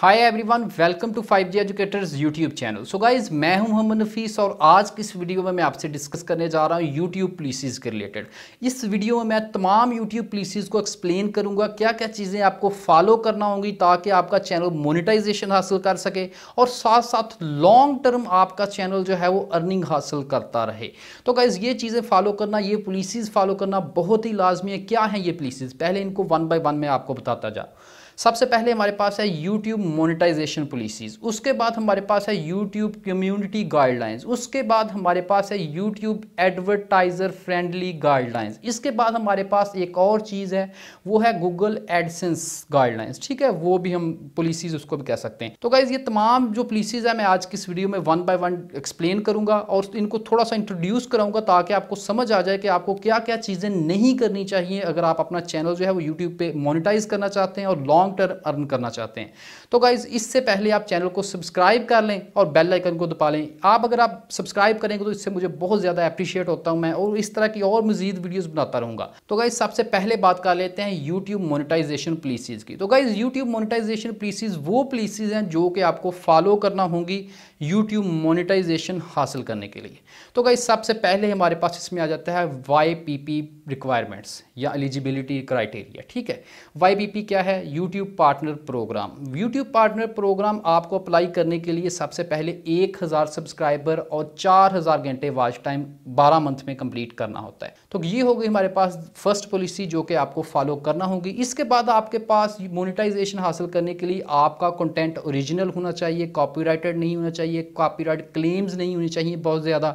hi everyone welcome to 5G educators YouTube channel so guys मैं हूं मोहम्मद नफीस और आज की इस वीडियो में मैं आपसे डिस्कस करने जा रहा हूं यूट्यूब पुलिसिस के रिलेटेड इस वीडियो में मैं तमाम यूट्यूब पुलिसिस को एक्सप्लेन करूंगा क्या क्या चीज़ें आपको फॉलो करना होंगी ताकि आपका चैनल मोनिटाइजेशन हासिल कर सके और साथ साथ लॉन्ग टर्म आपका चैनल जो है वो अर्निंग हासिल करता रहे तो गाइज़ ये चीज़ें फॉलो करना ये पुलिसिस फॉलो करना बहुत ही लाजमी है क्या है ये पुलिसिस पहले इनको वन बाई वन में आपको बताता जा सबसे पहले हमारे पास है यूट्यूब मोनिटाइजेशन पॉलिसीज़ उसके बाद हमारे पास है यूट्यूब कम्युनिटी गाइडलाइंस उसके बाद हमारे पास है यूट्यूब एडवर्टाइज़र फ्रेंडली गाइडलाइंस इसके बाद हमारे पास एक और चीज़ है वो है गूगल एडसेंस गाइडलाइंस ठीक है वो भी हम पॉलिसीज़ उसको भी कह सकते हैं तो गाइज़ ये तमाम जो पॉलिसीज़ है मैं आज की इस वीडियो में वन बाय वन एक्सप्लेन करूंगा और इनको थोड़ा सा इंट्रोड्यूस कराऊंगा ताकि आपको समझ आ जाए कि आपको क्या क्या चीज़ें नहीं करनी चाहिए अगर आप अपना चैनल जो है वो यूट्यूब पर मोनिटाइज़ करना चाहते हैं और लॉन्ग लॉन्ग टर्म अर्न करना चाहते हैं तो गाइज इससे पहले आप चैनल को सब्सक्राइब कर लें और बेल आइकन को दबा लें आप अगर आप सब्सक्राइब करेंगे तो इससे मुझे बहुत ज़्यादा अप्रिशिएट होता हूँ मैं और इस तरह की और मजीद वीडियोज़ बनाता रहूँगा तो गाइज सबसे पहले बात कर लेते हैं यूट्यूब मोनिटाइजेशन पॉलिसीज की तो गाइज यूट्यूब मोनिटाइजेशन पॉलिसीज वो पॉलिसीज हैं जो कि आपको फॉलो करना होंगी यूट्यूब मोनिटाइजेशन हासिल करने के लिए तो गाइज सबसे पहले हमारे पास इसमें आ जाता है वाई पी पी रिक्वायरमेंट्स या एलिजिबिलिटी क्राइटेरिया ठीक है वाई पी पी क्या है YouTube YouTube partner program YouTube partner program आपको अप्लाई करने के लिए सबसे पहले 1000 सब्सक्राइबर और 4000 घंटे वॉच टाइम 12 मंथ में कंप्लीट करना होता है तो ये होगी हमारे पास फर्स्ट पॉलिसी जो कि आपको फॉलो करना होगी इसके बाद आपके पास मोनिटाइजेशन हासिल करने के लिए आपका कंटेंट ओरिजिनल होना चाहिए कॉपी नहीं होना चाहिए कॉपी क्लेम्स नहीं होनी चाहिए बहुत ज़्यादा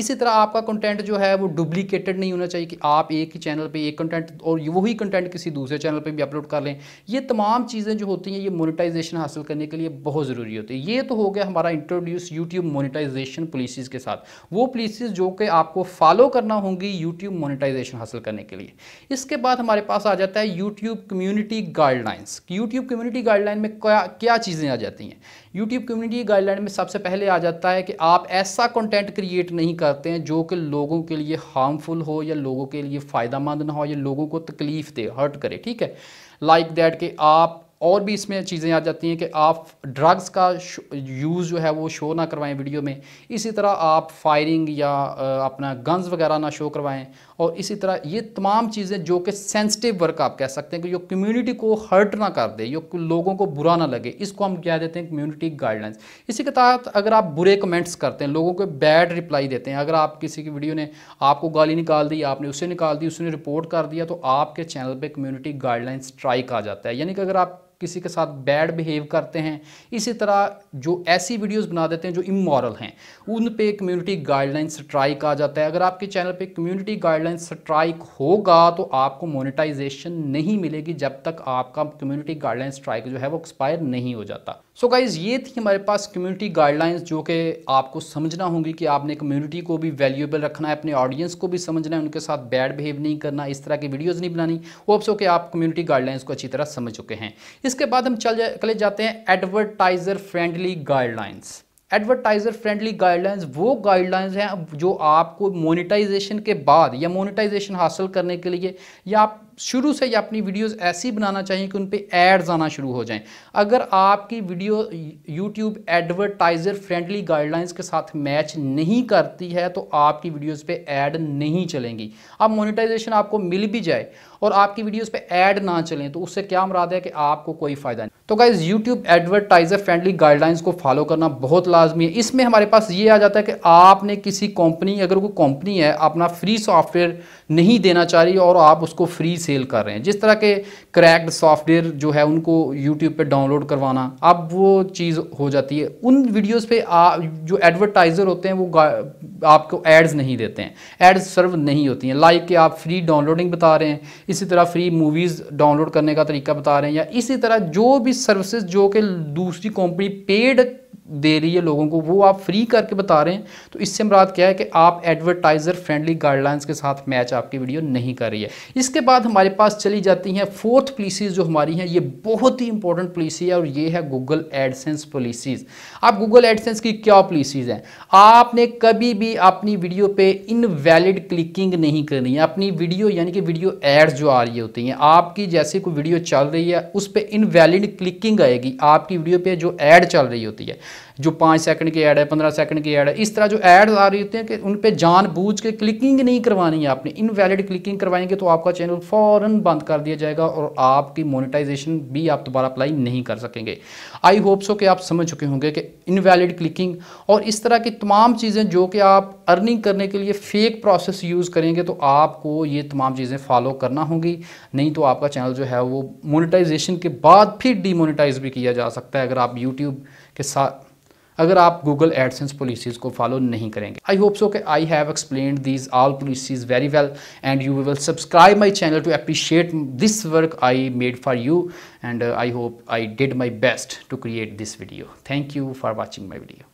इसी तरह आपका कंटेंट जो है वो डुप्लीकेटेड नहीं होना चाहिए कि आप एक ही चैनल पर एक कंटेंट और वही कंटेंट किसी दूसरे चैनल पर भी अपलोड कर लें ये तमाम तमाम चीज़ें जो होती हैं ये मोनिटाइजेशन हासिल करने के लिए बहुत ज़रूरी होती है ये तो हो गया हमारा इंट्रोड्यूस यूट्यूब मोनिटाइजेशन पॉलिसीज़ के साथ वो पॉलिसीज़ जो कि आपको फॉलो करना होंगी यूट्यूब मोनिटाइजेशन हासिल करने के लिए इसके बाद हमारे पास आ जाता है YouTube community guidelines YouTube community guideline में क्या क्या चीज़ें आ जाती हैं यूट्यूब कम्युनिटी गाइडलाइन में सबसे पहले आ जाता है कि आप ऐसा कंटेंट क्रिएट नहीं करते हैं जो कि लोगों के लिए हार्मफुल हो या लोगों के लिए फ़ायदा मंद ना हो या लोगों को तकलीफ़ दे हर्ट करे ठीक है लाइक दैट कि आप और भी इसमें चीज़ें आ जाती हैं कि आप ड्रग्स का यूज़ जो है वो शो ना करवाएं वीडियो में इसी तरह आप फायरिंग या अपना गन्स वगैरह ना शो करवाएं और इसी तरह ये तमाम चीज़ें जो कि सेंसिटिव वर्क आप कह सकते हैं कि जो कम्युनिटी को हर्ट ना कर दे जो लोगों को बुरा ना लगे इसको हम क्या देते हैं कम्युनिटी गाइडलाइंस इसी के तहत अगर आप बुरे कमेंट्स करते हैं लोगों को बैड रिप्लाई देते हैं अगर आप किसी की वीडियो ने आपको गाली निकाल दी आपने उसे निकाल दी उसने रिपोर्ट कर दिया तो आपके चैनल पर कम्युनिटी गाइडलाइंस स्ट्राइक आ जाता है यानी कि अगर आप किसी के साथ बैड बिहेव करते हैं इसी तरह जो ऐसी वीडियोस बना देते हैं जो इमोरल हैं उन पे कम्युनिटी गाइडलाइन स्ट्राइक आ जाता है अगर आपके चैनल पे कम्युनिटी गाइडलाइन स्ट्राइक होगा तो आपको मोनेटाइजेशन नहीं मिलेगी जब तक आपका कम्युनिटी गाइडलाइन स्ट्राइक जो है वो एक्सपायर नहीं हो जाता सो so गाइज ये थी हमारे पास कम्युनिटी गाइडलाइंस जो कि आपको समझना होंगी कि आपने कम्युनिटी को भी वैल्यूएबल रखना है अपने ऑडियंस को भी समझना है उनके साथ बैड बिहेव नहीं करना इस तरह की वीडियोज़ नहीं बनानी होप्स हो कि आप कम्युनिटी गाइडलाइंस को अच्छी तरह समझ चुके हैं इस इसके बाद हम चल जा, चले जाते हैं advertiser friendly guidelines advertiser friendly guidelines वो गाइडलाइंस हैं जो आपको मोनिटाइजेशन के बाद या मोनिटाइजेशन हासिल करने के लिए या आप शुरू से ही अपनी वीडियोस ऐसी बनाना चाहिए कि उन पर एड्स आना शुरू हो जाएं अगर आपकी video YouTube advertiser friendly guidelines के साथ मैच नहीं करती है तो आपकी वीडियोस पे ऐड नहीं चलेंगी अब मोनेटाइजेशन आपको मिल भी जाए और आपकी वीडियोस पे ऐड ना चलें तो उससे क्या मराद है कि आपको कोई फ़ायदा नहीं तो guys YouTube advertiser friendly guidelines को फॉलो करना बहुत लाजमी है इसमें हमारे पास ये आ जाता है कि आपने किसी कंपनी अगर कोई कंपनी है अपना फ्री सॉफ्टवेयर नहीं देना चाह रही और आप उसको फ्री से सेल कर रहे हैं जिस तरह के क्रैक्ड सॉफ्टवेयर जो है उनको यूट्यूब पे डाउनलोड करवाना अब वो चीज़ हो जाती है उन वीडियोस पे आ, जो एडवर्टाइज़र होते हैं वो आपको एड्स नहीं देते हैं एड्स सर्व नहीं होती हैं लाइक कि आप फ्री डाउनलोडिंग बता रहे हैं इसी तरह फ्री मूवीज़ डाउनलोड करने का तरीका बता रहे हैं या इसी तरह जो भी सर्विसेज जो कि दूसरी कंपनी पेड दे रही है लोगों को वो आप फ्री करके बता रहे हैं तो इससे मुराद क्या है कि आप एडवर्टाइज़र फ्रेंडली गाइडलाइंस के साथ मैच आपकी वीडियो नहीं कर रही है इसके बाद हमारे पास चली जाती हैं फोर्थ पॉलिसीज़ जो हमारी हैं ये बहुत ही इंपॉर्टेंट पॉलिसी है और ये है गूगल एडसेंस पॉलिसीज़ आप गूगल एडसेंस की क्या पॉलिसीज़ हैं आपने कभी भी अपनी वीडियो पर इनवैलिड क्लिकिंग नहीं करनी है अपनी वीडियो यानी कि वीडियो एड्स जो आ रही होती हैं आपकी जैसे कोई वीडियो चल रही है उस पर इनवैलिड क्लिकिंग आएगी आपकी वीडियो पर जो एड चल रही होती है जो पाँच सेकंड की ऐड है पंद्रह सेकंड की ऐड है इस तरह जो ऐड आ रही होती हैं कि उन पर जानबूझ के क्लिकिंग नहीं करवानी है आपने इनवैलिड क्लिकिंग करवाएंगे तो आपका चैनल फ़ौर बंद कर दिया जाएगा और आपकी मोनिटाइजेशन भी आप दोबारा अप्लाई नहीं कर सकेंगे आई होप सो कि आप समझ चुके होंगे कि इनवैलिड क्लिकिंग और इस तरह की तमाम चीज़ें जो कि आप अर्निंग करने के लिए फेक प्रोसेस यूज़ करेंगे तो आपको ये तमाम चीज़ें फॉलो करना होंगी नहीं तो आपका चैनल जो है वो मोनिटाइजेशन के बाद फिर डीमोनिटाइज भी किया जा सकता है अगर आप यूट्यूब के साथ अगर आप गूगल एडसेंस पॉलिसीज़ को फॉलो नहीं करेंगे आई होप सो के I have explain these all policies very well and you will subscribe my channel to appreciate this work I made for you and I hope I did my best to create this video thank you for watching my video